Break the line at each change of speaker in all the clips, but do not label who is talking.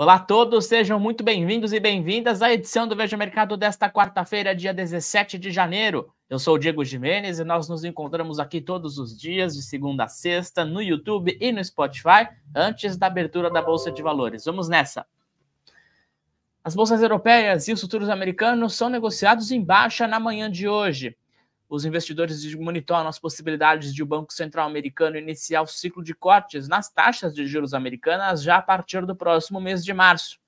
Olá a todos, sejam muito bem-vindos e bem-vindas à edição do Veja Mercado desta quarta-feira, dia 17 de janeiro. Eu sou o Diego Jimenez e nós nos encontramos aqui todos os dias, de segunda a sexta, no YouTube e no Spotify, antes da abertura da Bolsa de Valores. Vamos nessa! As bolsas europeias e os futuros americanos são negociados em baixa na manhã de hoje. Os investidores monitoram as possibilidades de o Banco Central Americano iniciar o ciclo de cortes nas taxas de juros americanas já a partir do próximo mês de março.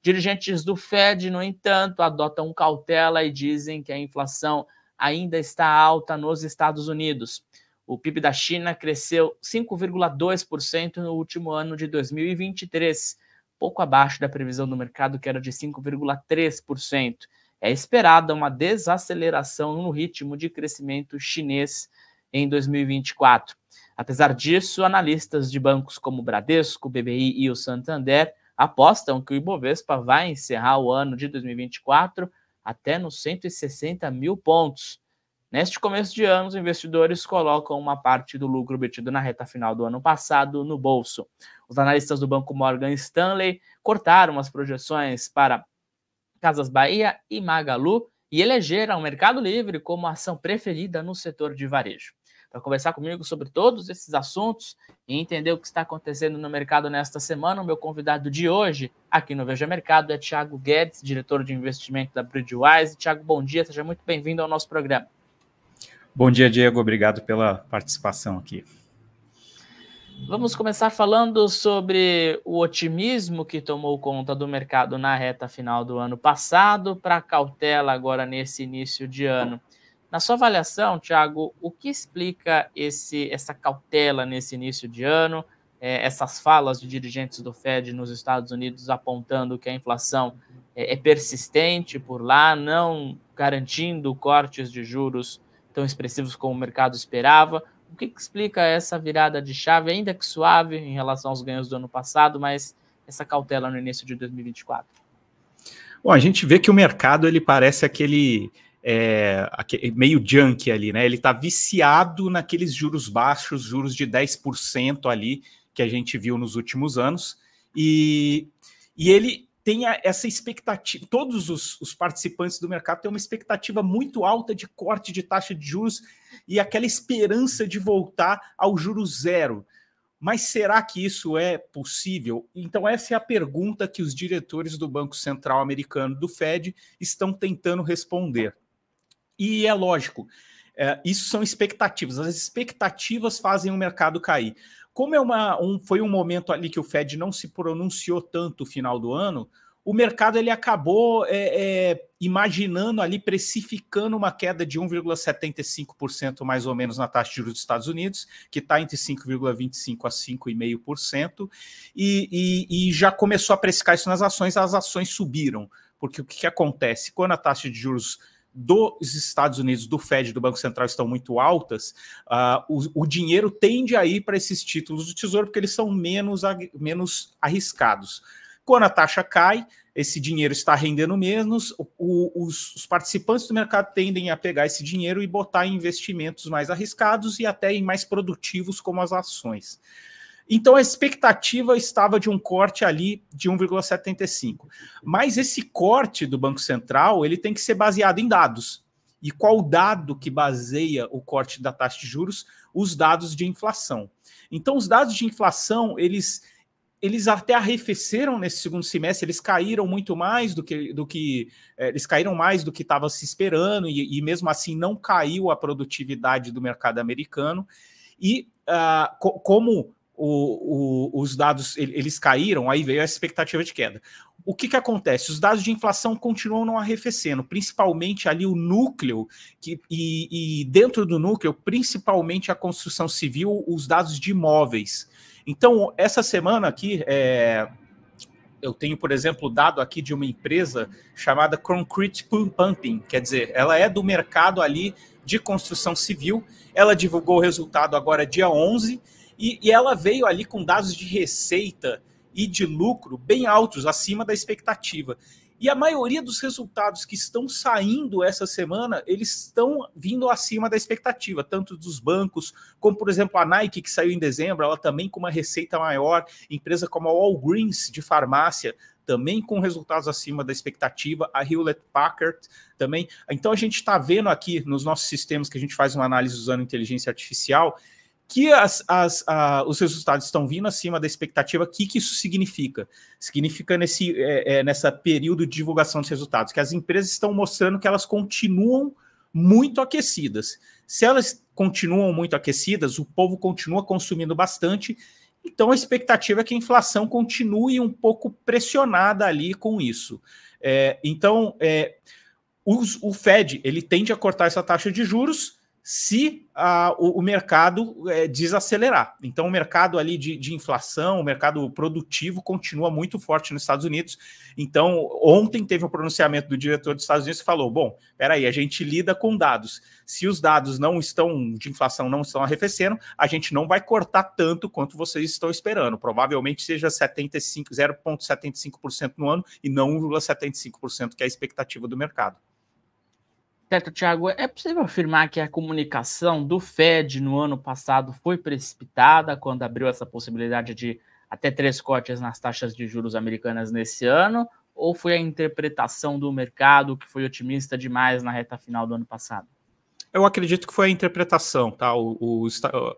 Dirigentes do Fed, no entanto, adotam cautela e dizem que a inflação ainda está alta nos Estados Unidos. O PIB da China cresceu 5,2% no último ano de 2023, pouco abaixo da previsão do mercado, que era de 5,3% é esperada uma desaceleração no ritmo de crescimento chinês em 2024. Apesar disso, analistas de bancos como Bradesco, BBI e o Santander apostam que o Ibovespa vai encerrar o ano de 2024 até nos 160 mil pontos. Neste começo de ano, os investidores colocam uma parte do lucro obtido na reta final do ano passado no bolso. Os analistas do banco Morgan Stanley cortaram as projeções para Casas Bahia e Magalu e eleger é ao Mercado Livre como a ação preferida no setor de varejo. Para conversar comigo sobre todos esses assuntos e entender o que está acontecendo no mercado nesta semana, o meu convidado de hoje aqui no Veja Mercado é Thiago Guedes, diretor de investimento da Bridgewise. Thiago, bom dia, seja muito bem-vindo ao nosso
programa. Bom dia, Diego. Obrigado pela participação aqui.
Vamos começar falando sobre o otimismo que tomou conta do mercado na reta final do ano passado, para a cautela agora nesse início de ano. Na sua avaliação, Tiago, o que explica esse, essa cautela nesse início de ano, é, essas falas de dirigentes do Fed nos Estados Unidos apontando que a inflação é, é persistente por lá, não garantindo cortes de juros tão expressivos como o mercado esperava? O que, que explica essa virada de chave, ainda que suave em relação aos ganhos do ano passado, mas essa cautela no início de 2024?
Bom, a gente vê que o mercado ele parece aquele é, meio junk ali, né? Ele está viciado naqueles juros baixos, juros de 10% ali que a gente viu nos últimos anos. E, e ele tem essa expectativa, todos os, os, participantes do mercado têm uma expectativa muito alta de corte de taxa de juros e aquela esperança de voltar ao juro zero. Mas será que isso é possível? Então, essa é a pergunta que os diretores do Banco Central Americano, do Fed, estão tentando responder. E é lógico, é, isso são expectativas. As expectativas fazem o mercado cair. Como é uma, um, foi um momento ali que o Fed não se pronunciou tanto no final do ano, o mercado ele acabou é, é, imaginando ali, precificando uma queda de 1,75% mais ou menos na taxa de juros dos Estados Unidos, que está entre 5,25% a 5,5%, e, e, e já começou a precificar isso nas ações, as ações subiram. Porque o que, que acontece? Quando a taxa de juros dos Estados Unidos, do Fed, do Banco Central estão muito altas, uh, o, o, dinheiro tende a ir para esses títulos do Tesouro porque eles são menos, menos arriscados. Quando a taxa cai, esse dinheiro está rendendo menos, o, os, os, participantes do mercado tendem a pegar esse dinheiro e botar em investimentos mais arriscados e até em mais produtivos, como as ações. Então a expectativa estava de um corte ali de 1,75. Mas esse corte do Banco Central, ele tem que ser baseado em dados. E qual dado que baseia o corte da taxa de juros? Os dados de inflação. Então os dados de inflação, eles eles até arrefeceram nesse segundo semestre, eles caíram muito mais do que, do que eh, eles caíram mais do que estava se esperando, e, e, mesmo assim não caiu a produtividade do mercado americano. E uh, co como o, o, os dados eles caíram, aí veio a expectativa de queda. O que, que acontece? Os dados de inflação continuam não arrefecendo, principalmente ali o núcleo, que, e, e dentro do núcleo, principalmente a construção civil, os dados de imóveis. Então, essa semana aqui, é, eu tenho, por exemplo, dado aqui de uma empresa chamada Concrete Pumping, quer dizer, ela é do mercado ali de construção civil, ela divulgou o resultado agora dia 11, e, e ela veio ali com dados de receita e de lucro bem altos, acima da expectativa. E a maioria dos resultados que estão saindo essa semana, eles estão vindo acima da expectativa, tanto dos bancos, como, por exemplo, a Nike, que saiu em dezembro, ela também com uma receita maior, empresa como a Walgreens de farmácia, também com resultados acima da expectativa, a Hewlett Packard também. Então a gente está vendo aqui nos nossos sistemas que a gente faz uma análise usando inteligência artificial, que as, as, a, os resultados estão vindo acima da expectativa, o que, que isso significa? Significa nesse é, é, nessa período de divulgação dos resultados, que as empresas estão mostrando que elas continuam muito aquecidas. Se elas continuam muito aquecidas, o povo continua consumindo bastante, então a expectativa é que a inflação continue um pouco pressionada ali com isso. É, então, é, os, o Fed ele tende a cortar essa taxa de juros, se ah, o, o, mercado é, desacelerar. Então, o mercado ali de, de, inflação, o mercado produtivo continua muito forte nos Estados Unidos. Então, ontem teve o um pronunciamento do diretor dos Estados Unidos que falou: bom, peraí, a gente lida com dados. Se os dados não estão de inflação não estão arrefecendo, a gente não vai cortar tanto quanto vocês estão esperando. Provavelmente seja 0,75% no ano e não 1,75% que é a expectativa do mercado.
Teto Tiago, é possível afirmar que a comunicação do Fed no ano passado foi precipitada quando abriu essa possibilidade de até três cortes nas taxas de juros americanas nesse ano? Ou foi a interpretação do mercado que foi otimista demais na reta final do ano passado?
Eu acredito que foi a interpretação, tá? O, o,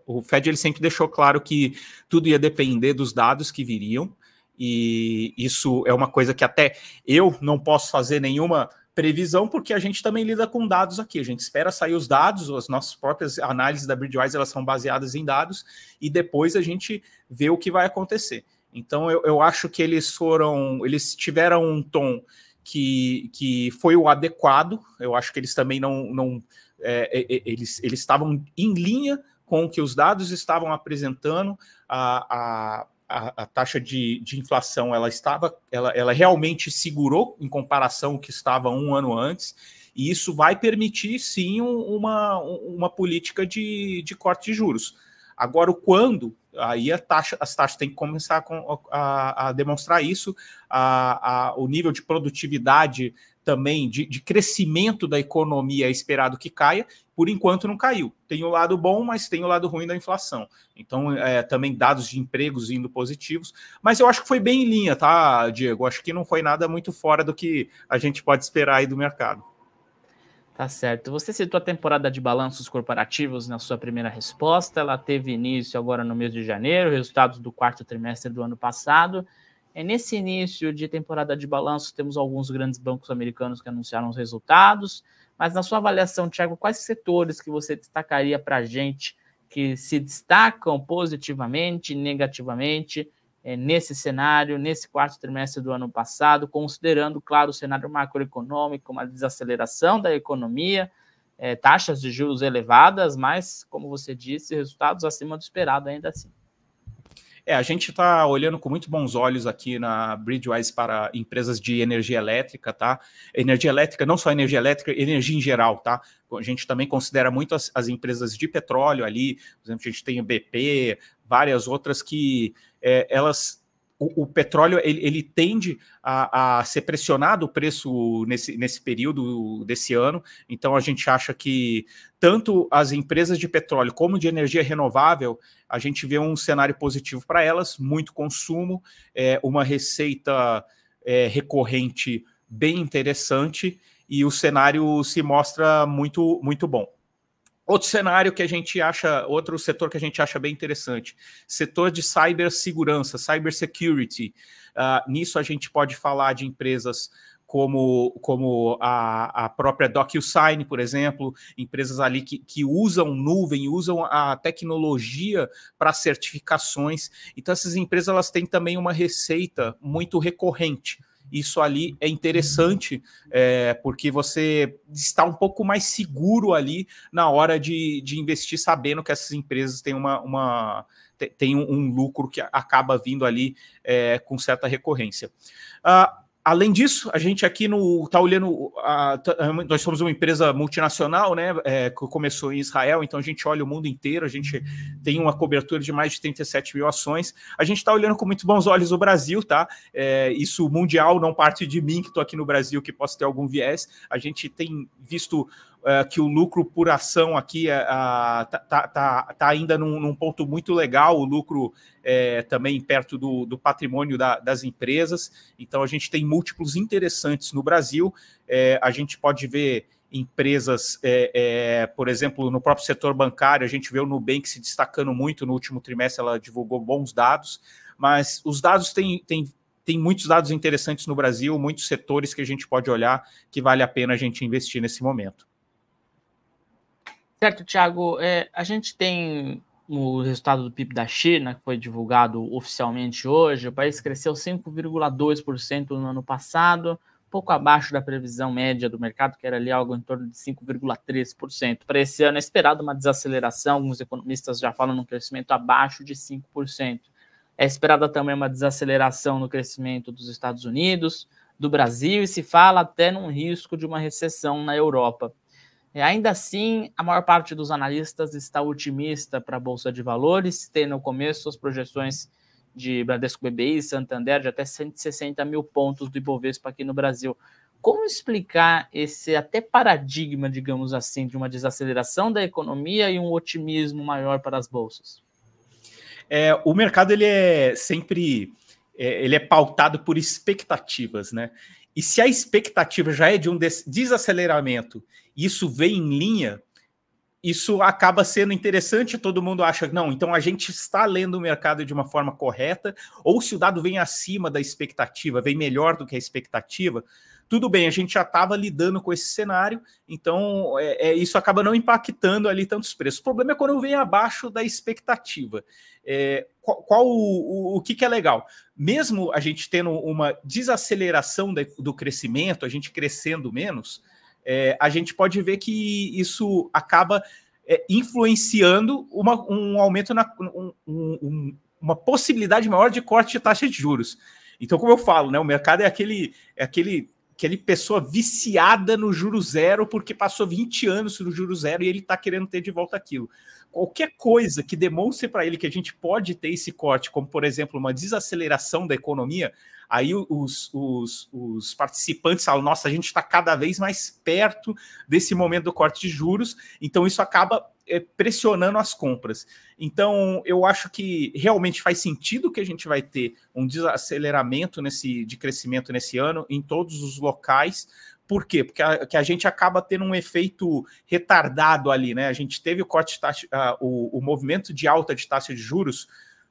o Fed ele sempre deixou claro que tudo ia depender dos dados que viriam, e isso é uma coisa que até eu não posso fazer nenhuma previsão, porque a gente também lida com dados aqui. A gente espera sair os dados, as nossas próprias análises da Bridgewise elas são baseadas em dados, e depois a gente vê o que vai acontecer. Então eu, eu acho que eles foram, eles tiveram um tom que, que foi o adequado. Eu acho que eles também não, não é, é, é eles, eles estavam em linha com o que os dados estavam apresentando, a, a, a, a, taxa de, de inflação ela estava, ela, ela realmente segurou em comparação ao que estava um ano antes, e isso vai permitir sim uma, uma política de, de corte de juros. Agora, o quando, aí taxa, as taxas têm que começar a, a, a demonstrar isso, a, o nível de produtividade também de, de, crescimento da economia é esperado que caia, por enquanto não caiu. Tem o lado bom, mas tem o lado ruim da inflação. Então, é, também dados de empregos indo positivos. Mas eu acho que foi bem em linha, tá, Diego? Acho que não foi nada muito fora do que a gente pode esperar aí do mercado. Tá certo. Você citou a
temporada de balanços corporativos na sua primeira resposta. Ela teve início agora no mês de janeiro, resultados do quarto trimestre do ano passado. É, nesse início de temporada de balanço, temos alguns grandes bancos americanos que anunciaram os resultados, mas na sua avaliação, Thiago, quais setores que você destacaria para a gente que se destacam positivamente, negativamente, é, nesse cenário, nesse quarto trimestre do ano passado, considerando, claro, o cenário macroeconômico, uma desaceleração da economia, é, taxas de juros elevadas, mas, como você disse, resultados acima do esperado ainda assim.
É, a gente está olhando com muito bons olhos aqui na Bridgewise para empresas de energia elétrica, tá? Energia elétrica, não só energia elétrica, energia em geral, tá? A gente também considera muito as, as empresas de petróleo ali, por exemplo, a gente tem o BP, várias outras que é, elas o, o petróleo ele, ele tende a, a, ser pressionado o preço nesse, nesse período desse ano. Então a gente acha que tanto as empresas de petróleo como de energia renovável, a gente vê um cenário positivo para elas, muito consumo, é, uma receita é, recorrente bem interessante e o cenário se mostra muito muito bom. Outro cenário que a gente acha, outro setor que a gente acha bem interessante, setor de cibersegurança, cybersecurity. Uh, nisso a gente pode falar de empresas como, como a, a própria DocuSign, por exemplo, empresas ali que, que usam nuvem, usam a tecnologia para certificações. Então, essas empresas elas têm também uma receita muito recorrente isso ali é interessante, é, porque você está um pouco mais seguro ali na hora de, de investir, sabendo que essas empresas têm uma, uma tem um, um lucro que acaba vindo ali é, com certa recorrência. Uh, Além disso, a gente aqui no tá olhando, a, nós somos uma empresa multinacional, né? É, que começou em Israel, então a gente olha o mundo inteiro, a gente tem uma cobertura de mais de 37 mil ações. A gente está olhando com muito bons olhos o Brasil, tá? É, isso mundial não parte de mim que estou aqui no Brasil que posso ter algum viés. A gente tem visto é, que o lucro por ação aqui está é, tá, tá, tá, ainda num, num, ponto muito legal, o lucro é, também perto do, do patrimônio da, das empresas. Então, a gente tem múltiplos interessantes no Brasil. É, a gente pode ver empresas, é, é, por exemplo, no próprio setor bancário, a gente vê o Nubank se destacando muito no último trimestre, ela divulgou bons dados, mas os dados têm. têm tem muitos dados interessantes no Brasil, muitos setores que a gente pode olhar que vale a pena a gente investir nesse momento.
Certo, Thiago. É, a gente tem o resultado do PIB da China, que foi divulgado oficialmente hoje. O país cresceu 5,2% no ano passado, pouco abaixo da previsão média do mercado, que era ali algo em torno de 5,3%. Para esse ano é esperado uma desaceleração, alguns economistas já falam num crescimento abaixo de 5%. É esperada também uma desaceleração no crescimento dos Estados Unidos, do Brasil, e se fala até num risco de uma recessão na Europa. E ainda assim, a maior parte dos analistas está otimista para a Bolsa de Valores, tem no começo as projeções de Bradesco BBI, Santander, de até 160 mil pontos do Ibovespa aqui no Brasil. Como explicar esse até paradigma, digamos assim, de uma
desaceleração da economia e um otimismo maior para as bolsas? É, o mercado ele é sempre é, ele é pautado por expectativas, né? E se a expectativa já é de um desaceleramento, e isso vem em linha, isso acaba sendo interessante, todo mundo acha, não, então a gente está lendo o mercado de uma forma correta, ou se o dado vem acima da expectativa, vem melhor do que a expectativa, tudo bem, a gente já estava lidando com esse cenário, então é, é, isso acaba não impactando ali tantos preços. O problema é quando vem abaixo da expectativa. É, qual, qual o, o, o, que, que é legal? Mesmo a gente tendo uma desaceleração de, do crescimento, a gente crescendo menos, é, a gente pode ver que isso acaba é, influenciando uma, um aumento na um, um, uma possibilidade maior de corte de taxa de juros. Então, como eu falo, né, o mercado é aquele, é aquele aquele pessoa viciada no juro zero porque passou 20 anos no juro zero e ele está querendo ter de volta aquilo. Qualquer coisa que demonstre para ele que a gente pode ter esse corte, como por exemplo uma desaceleração da economia, aí os, os, os participantes falam: nossa, a gente está cada vez mais perto desse momento do corte de juros, então isso acaba é, pressionando as compras. Então, eu acho que realmente faz sentido que a gente vai ter um desaceleramento nesse, de crescimento nesse ano em todos os locais. Por quê? Porque a, que a gente acaba tendo um efeito retardado ali, né? A gente teve o corte taxa, uh, o, o movimento de alta de taxa de juros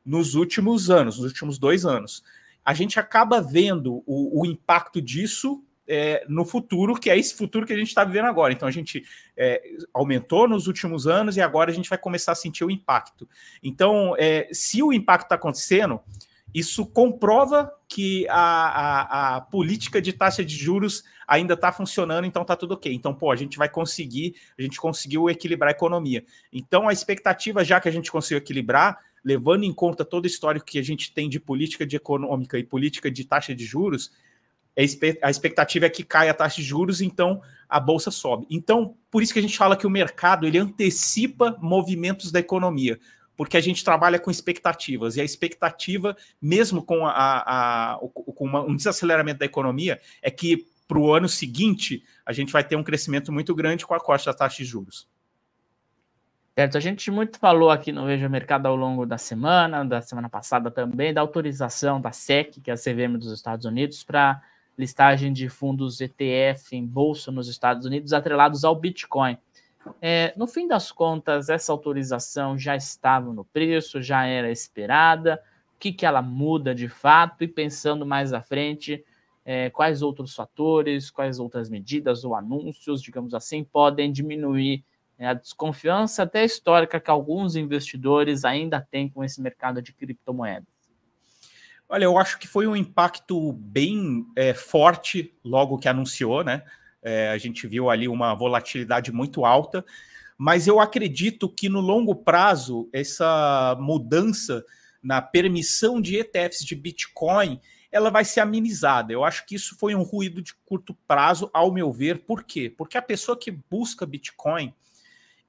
nos últimos anos, nos últimos dois anos. A gente acaba vendo o, o impacto disso é, no futuro, que é esse futuro que a gente está vivendo agora. Então a gente é, aumentou nos últimos anos e agora a gente vai começar a sentir o impacto. Então, é, se o impacto está acontecendo, isso comprova que a, a, a, política de taxa de juros ainda está funcionando, então está tudo ok. Então, pô, a gente vai conseguir, a gente conseguiu equilibrar a economia. Então, a expectativa, já que a gente conseguiu equilibrar, levando em conta todo o histórico que a gente tem de política de econômica e política de taxa de juros, é a expectativa é que caia a taxa de juros, então a bolsa sobe. Então, por isso que a gente fala que o mercado ele antecipa movimentos da economia, porque a gente trabalha com expectativas, e a expectativa, mesmo com, a, a com uma, um desaceleramento da economia, é que para o ano seguinte a gente vai ter um crescimento muito grande com a costa da taxa de juros. Certo, a gente muito falou aqui no Veja Mercado ao longo da semana, da semana
passada também, da autorização da SEC, que é a CVM dos Estados Unidos, para listagem de fundos ETF em bolsa nos Estados Unidos atrelados ao Bitcoin. É, no fim das contas, essa autorização já estava no preço, já era esperada. O que, que ela muda de fato? E pensando mais à frente, é, quais outros fatores, quais outras medidas ou anúncios, digamos assim, podem diminuir é, a desconfiança até histórica que alguns investidores ainda têm com esse mercado de criptomoedas?
Olha, eu acho que foi um impacto bem é, forte logo que anunciou, né? É, a gente viu ali uma volatilidade muito alta, mas eu acredito que no longo prazo essa mudança na permissão de ETFs de Bitcoin ela vai ser amenizada. Eu acho que isso foi um ruído de curto prazo, ao meu ver. Por quê? Porque a pessoa que busca Bitcoin,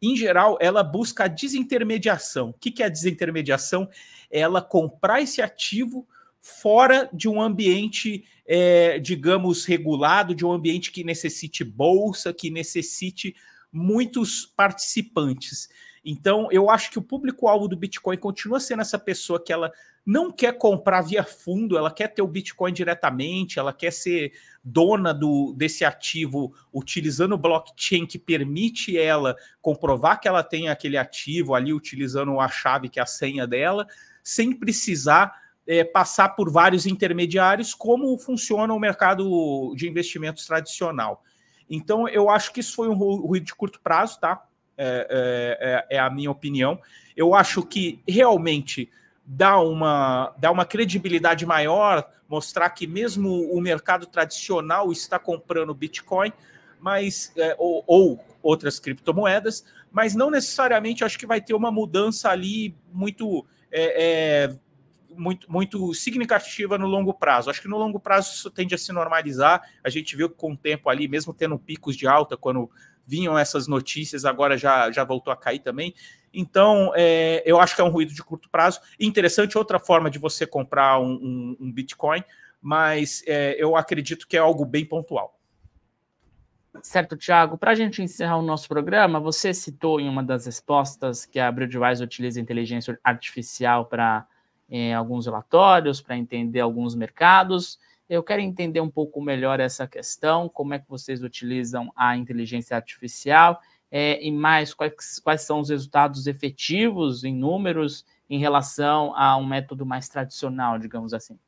em geral, ela busca a desintermediação. O que é a desintermediação? É ela comprar esse ativo fora de um ambiente, é, digamos, regulado, de um ambiente que necessite bolsa, que necessite muitos participantes. Então, eu acho que o público-alvo do Bitcoin continua sendo essa pessoa que ela não quer comprar via fundo, ela quer ter o Bitcoin diretamente, ela quer ser dona do, desse ativo utilizando o blockchain que permite ela comprovar que ela tem aquele ativo ali, utilizando a chave que é a senha dela, sem precisar é, passar por vários intermediários, como funciona o mercado de investimentos tradicional. Então, eu acho que isso foi um ruído de curto prazo, tá? É, é, é, é a minha opinião. Eu acho que realmente dá uma, dá uma credibilidade maior, mostrar que mesmo o mercado tradicional está comprando Bitcoin, mas é, ou, ou outras criptomoedas, mas não necessariamente acho que vai ter uma mudança ali muito é, é, muito, muito significativa no longo prazo. Acho que no longo prazo isso tende a se normalizar. A gente viu que com o tempo ali, mesmo tendo picos de alta, quando vinham essas notícias, agora já, já voltou a cair também. Então, é, eu acho que é um ruído de curto prazo. Interessante outra forma de você comprar um, um, um Bitcoin, mas é, eu acredito que é algo bem pontual. Certo, Thiago. Para a gente encerrar o nosso programa, você citou
em uma das respostas que a Bridgewise utiliza inteligência artificial para é, alguns relatórios, para entender alguns mercados. Eu quero entender um pouco melhor essa questão, como é que vocês utilizam a inteligência artificial é, e mais quais, quais são os resultados efetivos em números em relação a um método
mais tradicional, digamos assim.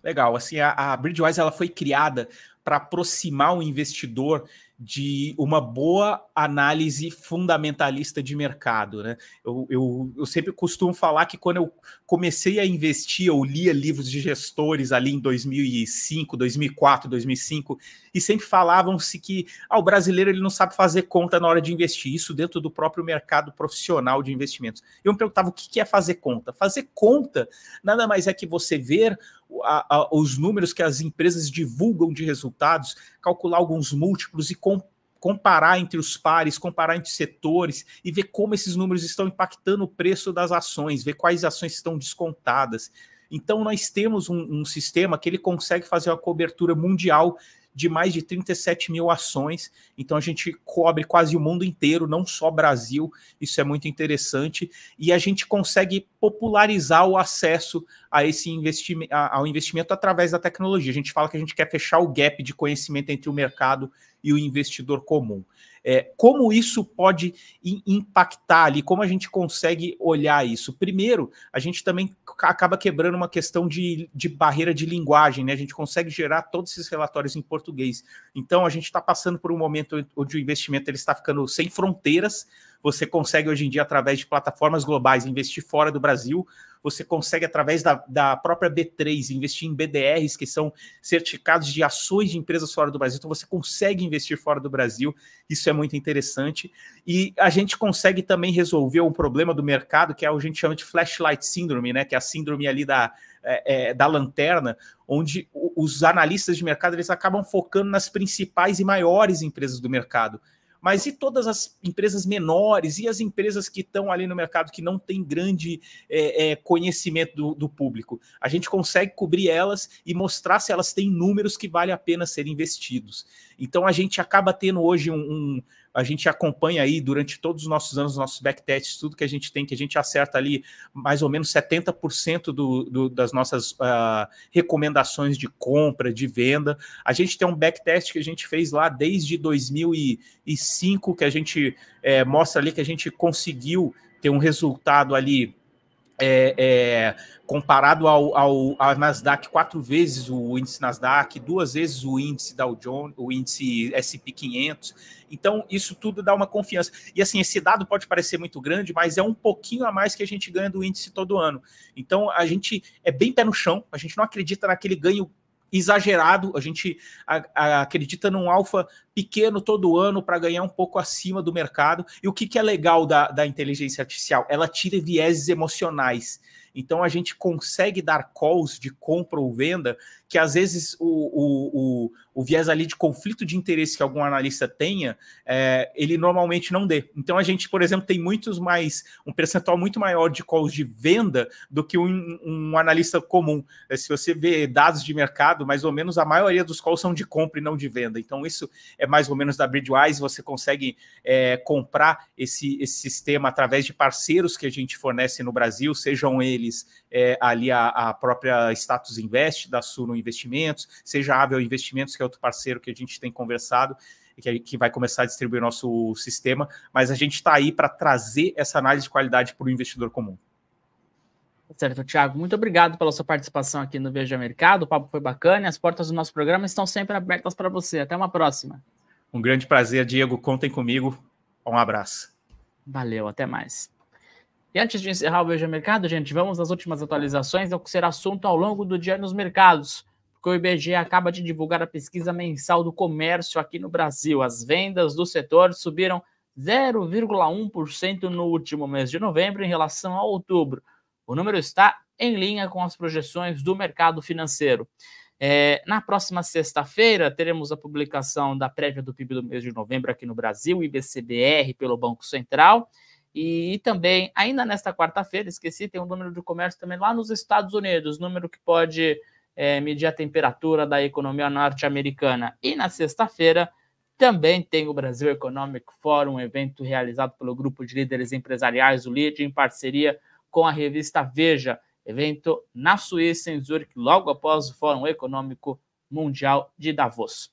Legal, assim, a, a Bridgewise ela foi criada para aproximar o investidor de uma boa análise fundamentalista de mercado. Né? Eu, eu, eu, sempre costumo falar que quando eu comecei a investir, eu lia livros de gestores ali em 2005, 2004, 2005, e sempre falavam-se que ah, o brasileiro ele não sabe fazer conta na hora de investir, isso dentro do próprio mercado profissional de investimentos. Eu me perguntava o que é fazer conta. Fazer conta nada mais é que você ver a, a, os números que as empresas divulgam de resultados, calcular alguns múltiplos e comparar entre os pares, comparar entre setores e ver como esses números estão impactando o preço das ações, ver quais ações estão descontadas. Então, nós temos um, um sistema que ele consegue fazer uma cobertura mundial de mais de 37 mil ações. Então a gente cobre quase o mundo inteiro, não só Brasil. Isso é muito interessante. E a gente consegue popularizar o acesso a esse investimento, ao investimento através da tecnologia. A gente fala que a gente quer fechar o gap de conhecimento entre o mercado e o investidor comum. É, como isso pode impactar ali, como a gente consegue olhar isso? Primeiro, a gente também acaba quebrando uma questão de, de barreira de linguagem, né? A gente consegue gerar todos esses relatórios em português. Então, a gente está passando por um momento onde o investimento ele está ficando sem fronteiras, você consegue hoje em dia, através de plataformas globais, investir fora do Brasil. Você consegue, através da, da própria B3, investir em BDRs, que são certificados de ações de empresas fora do Brasil. Então, você consegue investir fora do Brasil. Isso é muito interessante. E a gente consegue também resolver um problema do mercado, que é o que a gente chama de flashlight syndrome, né? que é a síndrome ali da, é, é da lanterna, onde os analistas de mercado eles acabam focando nas principais e maiores empresas do mercado. Mas e todas as empresas menores e as empresas que estão ali no mercado que não tem grande é, é, conhecimento do, do, público? A gente consegue cobrir elas e mostrar se elas têm números que vale a pena serem investidos. Então a gente acaba tendo hoje um, um a gente acompanha aí durante todos os nossos anos, nossos backtests, tudo que a gente tem, que a gente acerta ali mais ou menos 70% do, do, das nossas uh, recomendações de compra, de venda. A gente tem um backtest que a gente fez lá desde 2005, que a gente é, mostra ali que a gente conseguiu ter um resultado ali é, é, comparado ao, ao, ao, Nasdaq, quatro vezes o índice Nasdaq, duas vezes o índice Dow Jones, o índice S&P 500. Então, isso tudo dá uma confiança. E assim, esse dado pode parecer muito grande, mas é um pouquinho a mais que a gente ganha do índice todo ano. Então, a gente é bem pé no chão, a gente não acredita naquele ganho exagerado, a gente acredita num alfa pequeno todo ano para ganhar um pouco acima do mercado. E o que, que é legal da, da inteligência artificial? Ela tira vieses emocionais. Então a gente consegue dar calls de compra ou venda que às vezes o, o, o, o viés ali de conflito de interesse que algum analista tenha, é, ele normalmente não dê. Então a gente, por exemplo, tem muitos mais, um percentual muito maior de calls de venda do que um, um analista comum. É, se você vê dados de mercado, mais ou menos a maioria dos calls são de compra e não de venda. Então isso é mais ou menos da Bridgewise, você consegue é, comprar esse, esse sistema através de parceiros que a gente fornece no Brasil, sejam eles deles é, ali a, a, própria Status Invest, da Suno Investimentos, seja a Avel Investimentos, que é outro parceiro que a gente tem conversado, que, que vai começar a distribuir nosso sistema, mas a gente está aí para trazer essa análise de qualidade para o investidor comum. Certo, Thiago, muito
obrigado pela sua participação aqui no Veja Mercado. O papo foi bacana as portas do nosso programa estão sempre abertas para você. Até uma próxima.
Um grande prazer, Diego. Contem comigo. Um abraço.
Valeu, até mais. E antes de encerrar o Veja Mercado, gente, vamos às últimas atualizações, é o que será assunto ao longo do dia nos mercados, porque o IBGE acaba de divulgar a pesquisa mensal do comércio aqui no Brasil. As vendas do setor subiram 0,1% no último mês de novembro em relação a outubro. O número está em linha com as projeções do mercado financeiro. É, na próxima sexta-feira, teremos a publicação da prévia do PIB do mês de novembro aqui no Brasil, IBCBR, pelo Banco Central, e, também, ainda nesta quarta-feira, esqueci, tem um número de comércio também lá nos Estados Unidos, número que pode é, medir a temperatura da economia norte-americana. E na sexta-feira também tem o Brasil Economic Forum, um evento realizado pelo grupo de líderes empresariais, o LID, em parceria com a revista Veja, evento na Suíça, em Zurich, logo após o Fórum Econômico Mundial de Davos.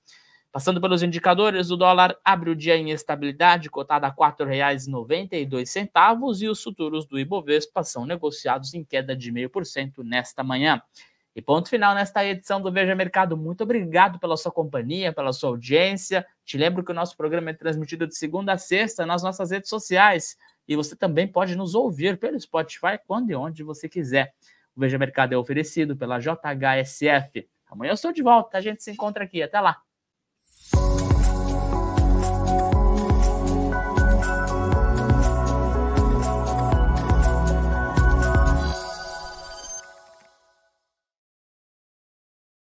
Passando pelos indicadores, o dólar abre o dia em estabilidade, cotado a R$ 4,92, e os futuros do Ibovespa são negociados em queda de 0,5% nesta manhã. E ponto final nesta edição do Veja Mercado. Muito obrigado pela sua companhia, pela sua audiência. Te lembro que o nosso programa é transmitido de segunda a sexta nas nossas redes sociais. E você também pode nos ouvir pelo Spotify quando e onde você quiser. O Veja Mercado é oferecido pela JHSF. Amanhã eu estou de volta. A gente se encontra aqui. Até lá.